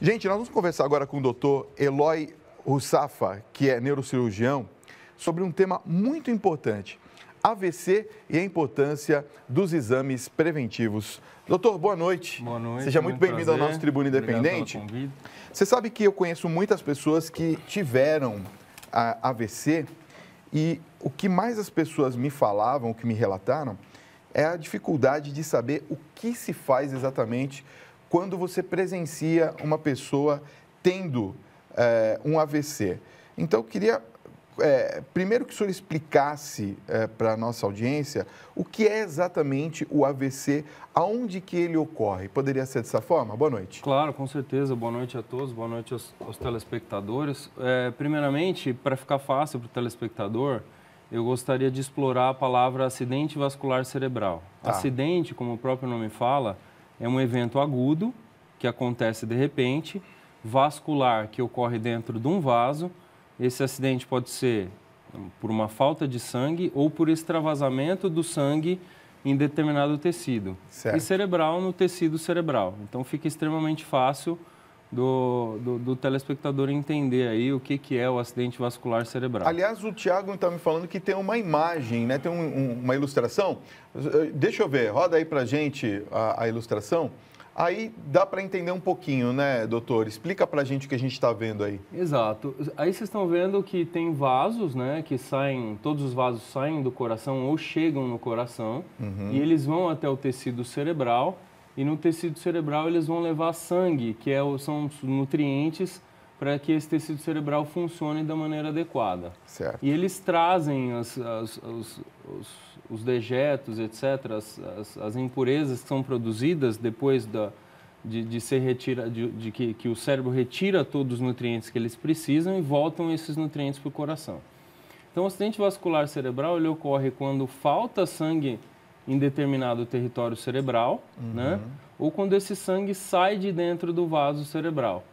Gente, nós vamos conversar agora com o doutor Eloy Russafa, que é neurocirurgião, sobre um tema muito importante. AVC e a importância dos exames preventivos. Doutor, boa noite. Boa noite. Seja muito bem-vindo ao nosso Tribuno Independente. Você sabe que eu conheço muitas pessoas que tiveram AVC e o que mais as pessoas me falavam, o que me relataram, é a dificuldade de saber o que se faz exatamente quando você presencia uma pessoa tendo é, um AVC. Então, eu queria é, primeiro que o senhor explicasse é, eh, para a nossa audiência o que é exatamente o AVC, aonde que ele ocorre. Poderia ser dessa forma? Boa noite. Claro, com certeza. Boa noite a todos, boa noite aos, aos telespectadores. É, primeiramente, para ficar fácil para o telespectador, eu gostaria de explorar a palavra acidente vascular cerebral. Tá. Acidente, como o próprio nome fala, é um evento agudo que acontece de repente, vascular que ocorre dentro de um vaso. Esse acidente pode ser hum, por uma falta de sangue ou por extravasamento do sangue em determinado tecido. Certo. E cerebral no tecido cerebral. Então fica extremamente fácil do, do, do, telespectador entender aí o que, que é o acidente vascular cerebral. Aliás, o Tiago está me falando que tem uma imagem, né? tem um, um, uma ilustração. Eh, deixa eu ver, roda aí para gente a, a ilustração. Aí dá para entender um pouquinho, né, doutor? Explica para a gente o que a gente está vendo aí. Exato. Aí vocês estão vendo que tem vasos, né, que saem, todos os vasos saem do coração ou chegam no coração uhum. e eles vão até o tecido cerebral e no tecido cerebral eles vão levar sangue, que é, são nutrientes para que esse tecido cerebral funcione da maneira adequada. Certo. E eles trazem as, as, os, os, os, dejetos, etc., as, as, impurezas que são produzidas depois da, de, de ser retira, de, de que, que, o cérebro retira todos os nutrientes que eles precisam e voltam esses nutrientes para o coração. Então, o acidente vascular cerebral ele ocorre quando falta sangue em determinado território cerebral, né? uhum. né? ou quando esse sangue sai de dentro do vaso cerebral.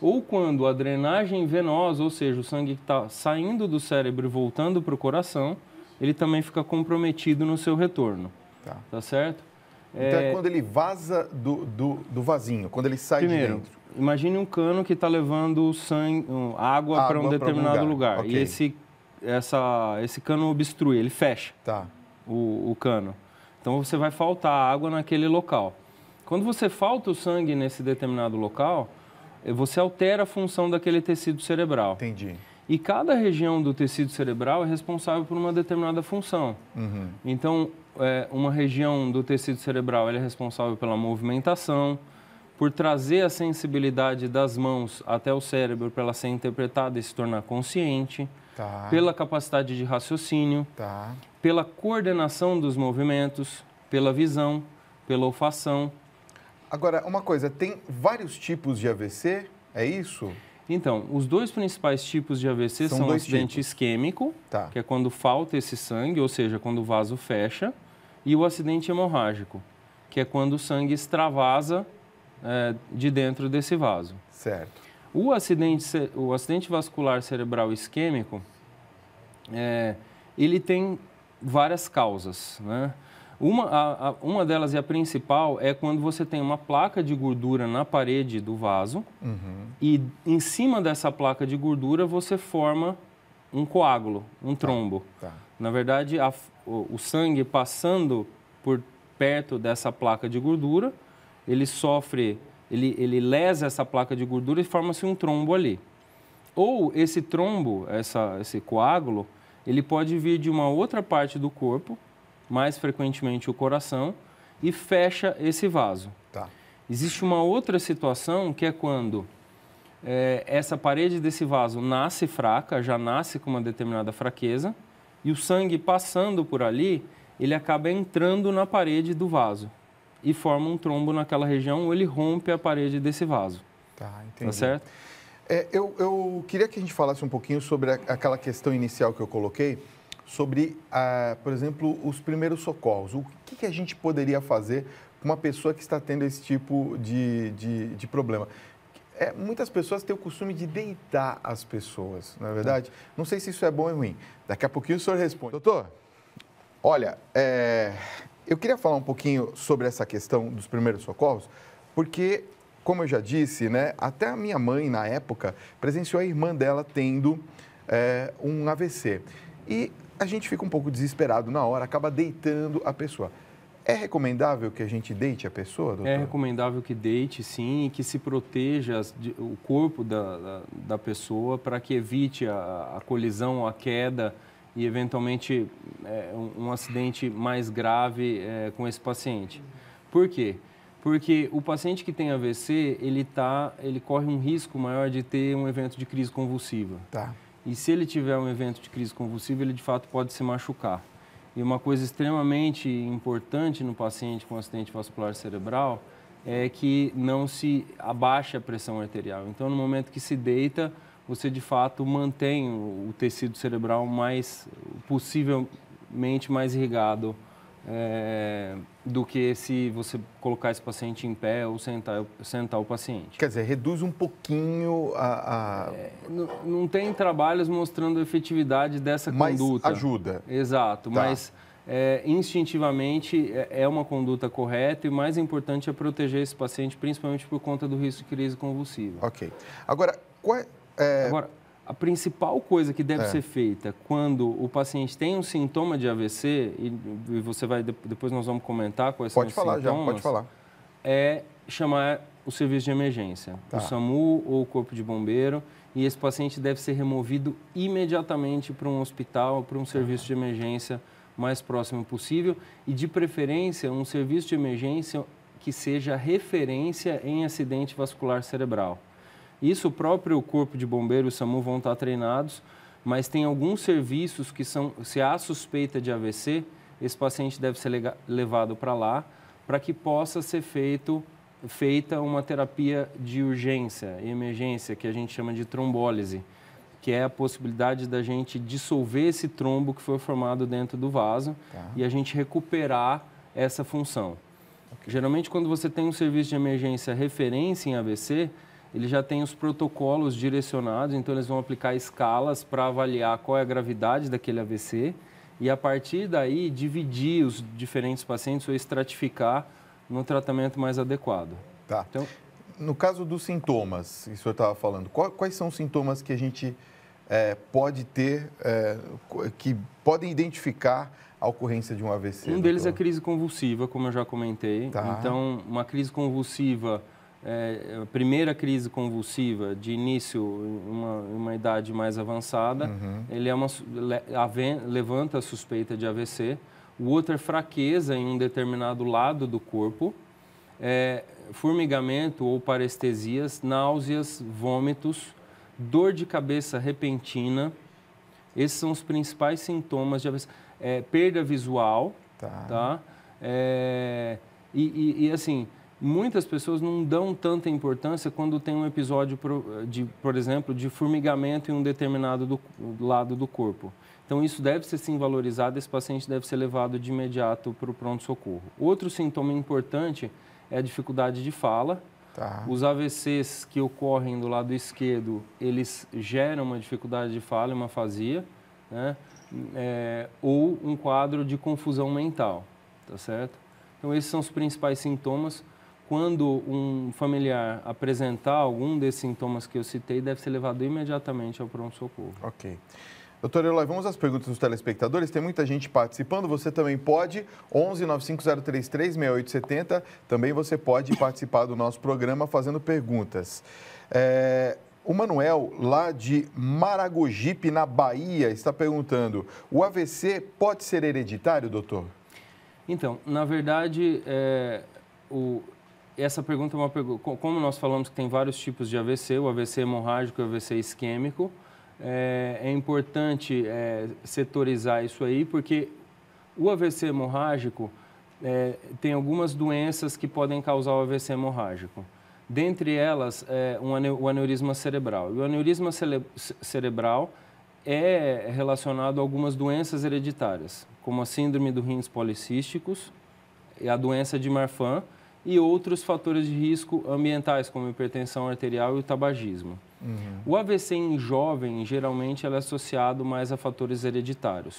Ou quando a drenagem venosa, ou seja, o sangue que está saindo do cérebro e voltando para o coração, ele também fica comprometido no seu retorno. Tá, tá certo? Então é... é quando ele vaza do, do, do, vasinho, quando ele sai Primeiro, de dentro. Imagine um cano que está levando sangue, água, água para um determinado um lugar. lugar. Okay. E esse, essa, esse cano obstrui, ele fecha tá. o, o cano. Então você vai faltar água naquele local. Quando você falta o sangue nesse determinado local, eh, você altera a função daquele tecido cerebral. Entendi. E cada região do tecido cerebral é responsável por uma determinada função. Uhum. Então, é, uma região do tecido cerebral é responsável pela movimentação, por trazer a sensibilidade das mãos até o cérebro para ela ser interpretada e se tornar consciente, tá. pela capacidade de raciocínio. Tá pela coordenação dos movimentos, pela visão, pela olfação. Agora, uma coisa, tem vários tipos de AVC, é isso? Então, os dois principais tipos de AVC são, são acidente tipos. isquêmico, tá. que é quando falta esse sangue, ou seja, quando o vaso fecha, e o acidente hemorrágico, que é quando o sangue extravasa é, de dentro desse vaso. Certo. O acidente, o acidente vascular cerebral isquêmico, é, ele tem várias causas, né? Uma, a, a, uma delas e a principal é quando você tem uma placa de gordura na parede do vaso uhum. e em cima dessa placa de gordura você forma um coágulo, um tá, trombo. Tá, tá. Na verdade, a, o, o sangue passando por perto dessa placa de gordura, ele sofre, ele, ele lesa essa placa de gordura e forma-se um trombo ali. Ou esse trombo, essa, esse coágulo, ele pode vir de uma outra parte do corpo, mais frequentemente o coração, e fecha esse vaso. Tá. Existe uma outra situação que é quando é, essa parede desse vaso nasce fraca, já nasce com uma determinada fraqueza, e o sangue passando por ali, ele acaba entrando na parede do vaso e forma um trombo naquela região ou ele rompe a parede desse vaso. Tá, tá entendi. Tá certo? É, eu, eu, queria que a gente falasse um pouquinho sobre a, aquela questão inicial que eu coloquei, sobre, ah, por exemplo, os primeiros socorros. O que, que a gente poderia fazer com uma pessoa que está tendo esse tipo de, de, de problema? É, muitas pessoas têm o costume de deitar as pessoas, não é verdade? É. Não sei se isso é bom ou ruim. Daqui a pouquinho o senhor responde. Doutor, olha, é, eu queria falar um pouquinho sobre essa questão dos primeiros socorros, porque como eu já disse, né, até a minha mãe, na época, presenciou a irmã dela tendo é, um AVC. E a gente fica um pouco desesperado na hora, acaba deitando a pessoa. É recomendável que a gente deite a pessoa, doutor? É recomendável que deite, sim, e que se proteja o corpo da, da, da pessoa para que evite a, a, colisão, a queda e, eventualmente, é, um, um, acidente mais grave é, com esse paciente. Por quê? Porque porque o paciente que tem AVC, ele, tá, ele corre um risco maior de ter um evento de crise convulsiva. Tá. E se ele tiver um evento de crise convulsiva, ele de fato pode se machucar. E uma coisa extremamente importante no paciente com acidente vascular cerebral é que não se abaixa a pressão arterial. Então, no momento que se deita, você de fato mantém o tecido cerebral mais possivelmente mais irrigado é, do que se você colocar esse paciente em pé ou sentar, sentar o paciente. Quer dizer, reduz um pouquinho a. a... É, não, não, tem trabalhos mostrando a efetividade dessa mas conduta. Ajuda. Exato, tá. mas é, instintivamente é, é uma conduta correta e o mais importante é proteger esse paciente, principalmente por conta do risco de crise convulsiva. Ok. Agora, qual é. é Agora, a principal coisa que deve é. ser feita quando o paciente tem um sintoma de AVC, e você vai, depois nós vamos comentar quais pode são falar, sintomas. Pode falar, já, pode falar. É chamar o serviço de emergência, tá. o SAMU ou o Corpo de Bombeiro, e esse paciente deve ser removido imediatamente para um hospital, para um serviço uhum. de emergência mais próximo possível, e de preferência um serviço de emergência que seja referência em acidente vascular cerebral. Isso o próprio Corpo de Bombeiros e SAMU vão estar treinados, mas tem alguns serviços que são, se há suspeita de AVC, esse paciente deve ser levado para lá para que possa ser feito, feita uma terapia de urgência, emergência, que a gente chama de trombólise, que é a possibilidade da gente dissolver esse trombo que foi formado dentro do vaso tá. e a gente recuperar essa função. Okay. Geralmente, quando você tem um serviço de emergência referência em AVC, ele já tem os protocolos direcionados, então eles vão aplicar escalas para avaliar qual é a gravidade daquele AVC e a partir daí dividir os diferentes pacientes ou estratificar no tratamento mais adequado. Tá. Então, no caso dos sintomas que o senhor estava falando, quais são os sintomas que a gente é, pode ter, é, que podem identificar a ocorrência de um AVC? Um doutor? deles é a crise convulsiva, como eu já comentei. Tá. Então, uma crise convulsiva é, a primeira crise convulsiva, de início uma, uma idade mais avançada, uhum. ele é uma, levanta a suspeita de AVC. O outro é fraqueza em um determinado lado do corpo, é, formigamento ou parestesias, náuseas, vômitos, dor de cabeça repentina. Esses são os principais sintomas de AVC. É, perda visual, tá? tá? É, e, e, e assim, muitas pessoas não dão tanta importância quando tem um episódio, de, por exemplo, de formigamento em um determinado do, lado do corpo. Então, isso deve ser sim valorizado, esse paciente deve ser levado de imediato para o pronto-socorro. Outro sintoma importante é a dificuldade de fala. Tá. Os AVCs que ocorrem do lado esquerdo, eles geram uma dificuldade de fala, uma fazia, né? É, ou um quadro de confusão mental, tá certo? Então, esses são os principais sintomas quando um familiar apresentar algum desses sintomas que eu citei, deve ser levado imediatamente ao pronto-socorro. Ok. Doutor Eloy, vamos às perguntas dos telespectadores. Tem muita gente participando. Você também pode, 11 95033 6870. Também você pode participar do nosso programa fazendo perguntas. É, o Manuel, lá de Maragogipe, na Bahia, está perguntando: o AVC pode ser hereditário, doutor? Então, na verdade, é, o, essa pergunta é uma pergunta. Como nós falamos que tem vários tipos de AVC, o AVC hemorrágico e o AVC isquêmico, é, é importante é, setorizar isso aí, porque o AVC hemorrágico é, tem algumas doenças que podem causar o AVC hemorrágico. Dentre elas, um o aneurisma cerebral. o aneurisma cere cerebral é relacionado a algumas doenças hereditárias, como a síndrome do rins policísticos, e a doença de Marfan, e outros fatores de risco ambientais, como hipertensão arterial e o tabagismo. Uhum. O AVC em jovem, geralmente, é associado mais a fatores hereditários.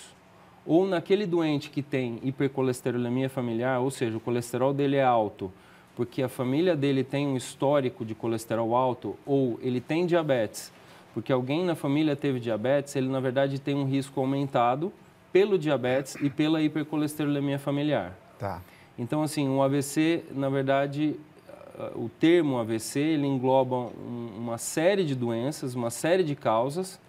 Ou naquele doente que tem hipercolesterolemia familiar, ou seja, o colesterol dele é alto, porque a família dele tem um histórico de colesterol alto, ou ele tem diabetes, porque alguém na família teve diabetes, ele na verdade tem um risco aumentado pelo diabetes e pela hipercolesterolemia familiar. Tá. Então, assim, um AVC, na verdade, o termo AVC, ele engloba uma série de doenças, uma série de causas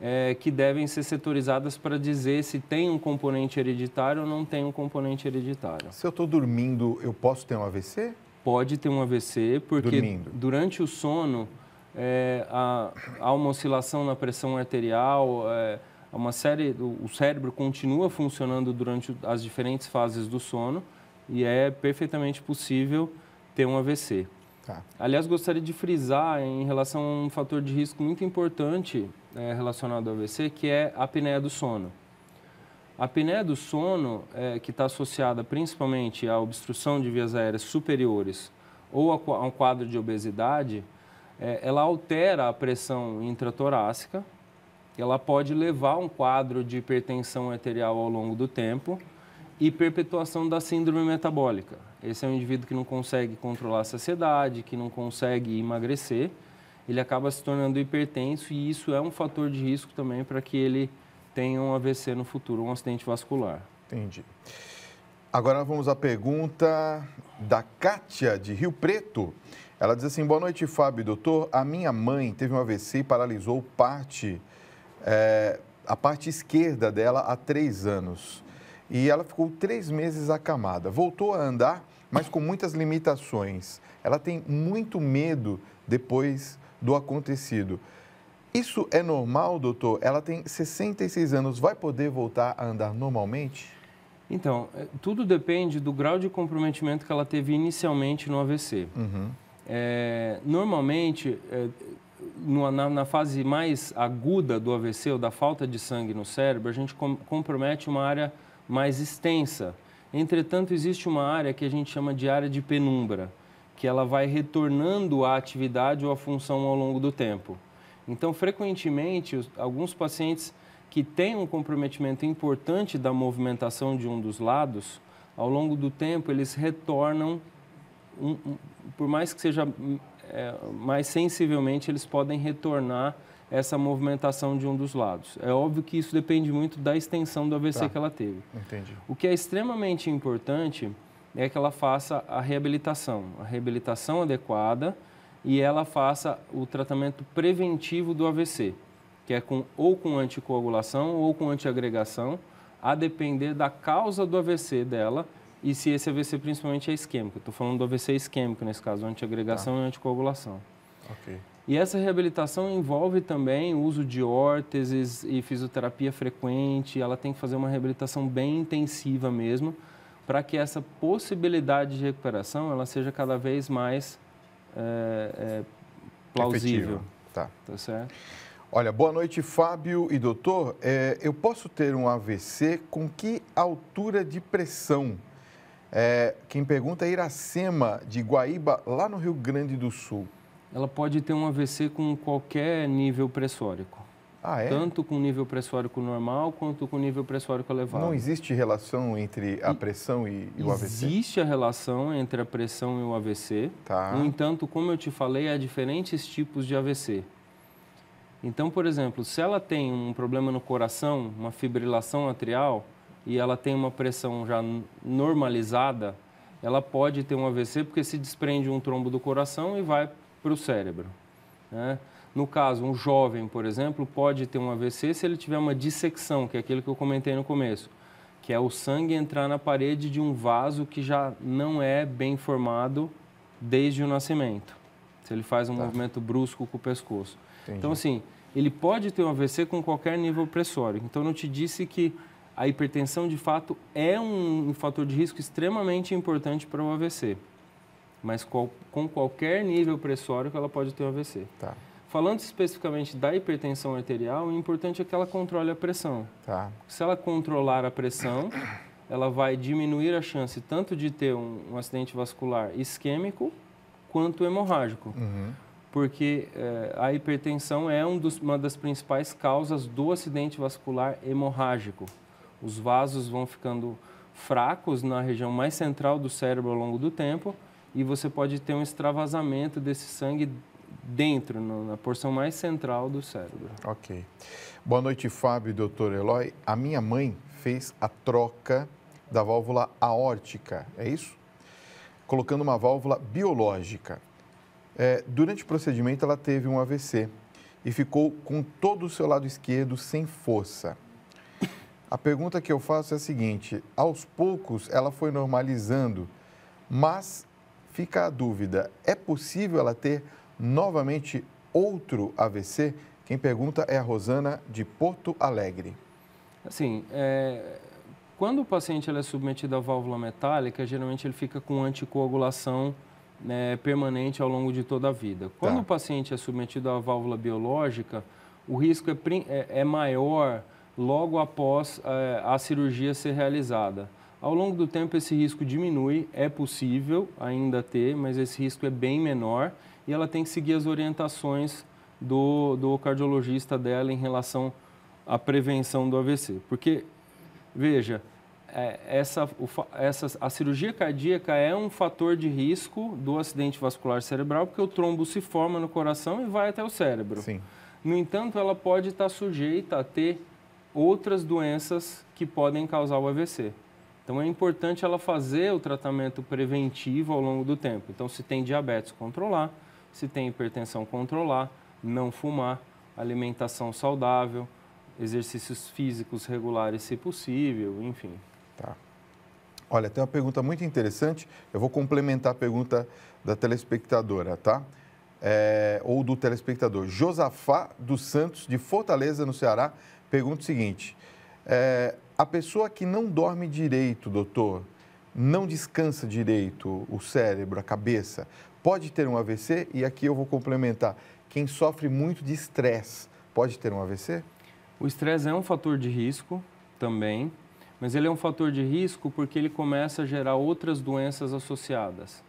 é, que devem ser setorizadas para dizer se tem um componente hereditário ou não tem um componente hereditário. Se eu estou dormindo, eu posso ter um AVC? Pode ter um AVC, porque dormindo. durante o sono é, há, há, uma oscilação na pressão arterial, é, uma série, o cérebro continua funcionando durante as diferentes fases do sono, e é perfeitamente possível ter um AVC. Tá. Aliás, gostaria de frisar em relação a um fator de risco muito importante é, relacionado ao AVC, que é a apneia do sono. A apneia do sono, é, que está associada principalmente à obstrução de vias aéreas superiores ou a, a um quadro de obesidade, é, ela altera a pressão intratorácica, ela pode levar a um quadro de hipertensão arterial ao longo do tempo e perpetuação da síndrome metabólica. Esse é um indivíduo que não consegue controlar a saciedade, que não consegue emagrecer, ele acaba se tornando hipertenso e isso é um fator de risco também para que ele tenha um AVC no futuro, um acidente vascular. Entendi. Agora vamos à pergunta da Kátia, de Rio Preto. Ela diz assim: Boa noite, Fábio, doutor. A minha mãe teve um AVC e paralisou parte, é, a parte esquerda dela há três anos e ela ficou três meses acamada. Voltou a andar, mas com muitas limitações. Ela tem muito medo depois do acontecido. Isso é normal, doutor? Ela tem 66 anos, vai poder voltar a andar normalmente? Então, é, tudo depende do grau de comprometimento que ela teve inicialmente no AVC. Uhum. É, normalmente, é, na, na, fase mais aguda do AVC ou da falta de sangue no cérebro, a gente com, compromete uma área mais extensa. Entretanto, existe uma área que a gente chama de área de penumbra, que ela vai retornando à atividade ou à função ao longo do tempo. Então, frequentemente, alguns pacientes que têm um comprometimento importante da movimentação de um dos lados, ao longo do tempo eles retornam, um, um, por mais que seja hum, é, mais sensivelmente, eles podem retornar essa movimentação de um dos lados. É óbvio que isso depende muito da extensão do AVC tá. que ela teve. Entendi. O que é extremamente importante é que ela faça a reabilitação, a reabilitação adequada e ela faça o tratamento preventivo do AVC, que é com, ou com anticoagulação ou com antiagregação, a depender da causa do AVC dela e se esse AVC principalmente é isquêmico. Estou falando do AVC isquêmico nesse caso, antiagregação tá. e anticoagulação. Ok. E essa reabilitação envolve também o uso de órteses e fisioterapia frequente, ela tem que fazer uma reabilitação bem intensiva mesmo, para que essa possibilidade de recuperação ela seja cada vez mais é, é, plausível. Tá. Tá certo? Olha, boa noite, Fábio e doutor. É, eu posso ter um AVC com que altura de pressão? É, quem pergunta é Iracema, de Guaíba, lá no Rio Grande do Sul ela pode ter um AVC com qualquer nível pressórico. Ah, é? Tanto com nível pressórico normal quanto com nível pressórico elevado. Não existe relação entre a pressão e, e o AVC? Existe a relação entre a pressão e o AVC. Tá. No entanto, como eu te falei, há diferentes tipos de AVC. Então, por exemplo, se ela tem um problema no coração, uma fibrilação atrial, e ela tem uma pressão já normalizada, ela pode ter um AVC porque se desprende um trombo do coração e vai para o cérebro. Né? No caso, um jovem, por exemplo, pode ter um AVC se ele tiver uma dissecção, que é aquilo que eu comentei no começo, que é o sangue entrar na parede de um vaso que já não é bem formado desde o nascimento. Se ele faz um tá. movimento brusco com o pescoço. Entendi. Então, assim, ele pode ter um AVC com qualquer nível pressório. Então, eu não te disse que a hipertensão, de fato, é um fator de risco extremamente importante para o AVC mas qual, com qualquer nível pressório que ela pode ter um AVC. Tá. Falando especificamente da hipertensão arterial, o importante é que ela controle a pressão. Tá. Se ela controlar a pressão, ela vai diminuir a chance tanto de ter um, um acidente vascular isquêmico quanto hemorrágico. Uhum. Porque é, a hipertensão é um dos, uma das principais causas do acidente vascular hemorrágico. Os vasos vão ficando fracos na região mais central do cérebro ao longo do tempo e você pode ter um extravasamento desse sangue dentro, na porção mais central do cérebro. Ok. Boa noite, Fábio e doutor Eloy. A minha mãe fez a troca da válvula aórtica, é isso? Colocando uma válvula biológica. É, durante o procedimento, ela teve um AVC e ficou com todo o seu lado esquerdo sem força. A pergunta que eu faço é a seguinte: aos poucos ela foi normalizando, mas fica a dúvida: é possível ela ter novamente outro AVC? Quem pergunta é a Rosana de Porto Alegre. Assim, é, quando o paciente é submetido à válvula metálica, geralmente ele fica com anticoagulação né, permanente ao longo de toda a vida. Tá. Quando tá. o paciente é submetido à válvula biológica, o risco é, é, é maior logo após é, a cirurgia ser realizada. Ao longo do tempo, esse risco diminui, é possível ainda ter, mas esse risco é bem menor e ela tem que seguir as orientações do, do cardiologista dela em relação à prevenção do AVC. Porque, veja, é, essa, essa, a cirurgia cardíaca é um fator de risco do acidente vascular cerebral, porque o trombo se forma no coração e vai até o cérebro. Sim. No entanto, ela pode estar sujeita a ter outras doenças que podem causar o AVC. Então é importante ela fazer o tratamento preventivo ao longo do tempo. Então se tem diabetes, controlar, se tem hipertensão, controlar, não fumar, alimentação saudável, exercícios físicos regulares se possível, enfim. Tá. Olha, tem uma pergunta muito interessante. Eu vou complementar a pergunta da telespectadora, tá? É, ou do telespectador. Josafá dos Santos, de Fortaleza, no Ceará, pergunta o seguinte: é, a pessoa que não dorme direito, doutor, não descansa direito o cérebro, a cabeça, pode ter um AVC? E aqui eu vou complementar. Quem sofre muito de estresse pode ter um AVC? O estresse é um fator de risco também, mas ele é um fator de risco porque ele começa a gerar outras doenças associadas.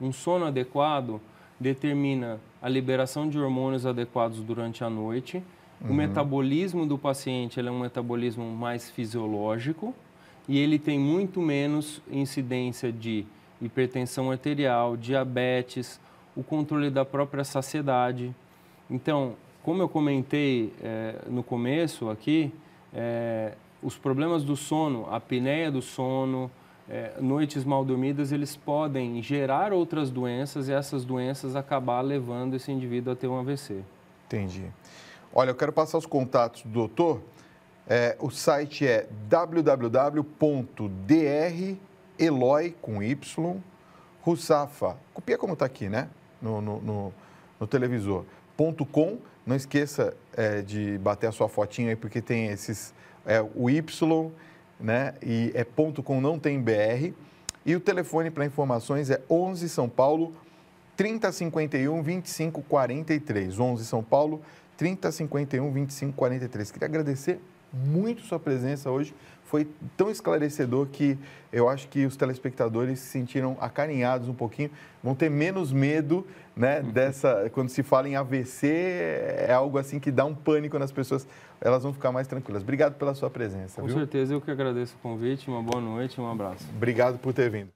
Um sono adequado determina a liberação de hormônios adequados durante a noite, Uhum. O metabolismo do paciente é um metabolismo mais fisiológico e ele tem muito menos incidência de hipertensão arterial, diabetes, o controle da própria saciedade. Então, como eu comentei é, no começo aqui, é, os problemas do sono, a apneia do sono, é, noites mal dormidas, eles podem gerar outras doenças e essas doenças acabar levando esse indivíduo a ter um AVC. Entendi. Olha, eu quero passar os contatos do doutor. É, o site é www.dreloy, com Y, Russafa. Copia como está aqui, né? No, no, no, no televisor. .com. Não esqueça é, de bater a sua fotinha aí, porque tem esses... É, o Y, né? E é ponto .com, não tem BR. E o telefone para informações é 11 São Paulo 3051 2543. 11 São Paulo 3051 30 51 25 43. Queria agradecer muito sua presença hoje. Foi tão esclarecedor que eu acho que os telespectadores se sentiram acarinhados um pouquinho, vão ter menos medo, né, uhum. dessa quando se fala em AVC, é algo assim que dá um pânico nas pessoas, elas vão ficar mais tranquilas. Obrigado pela sua presença, Com viu? certeza, eu que agradeço o convite, uma boa noite, um abraço. Obrigado por ter vindo.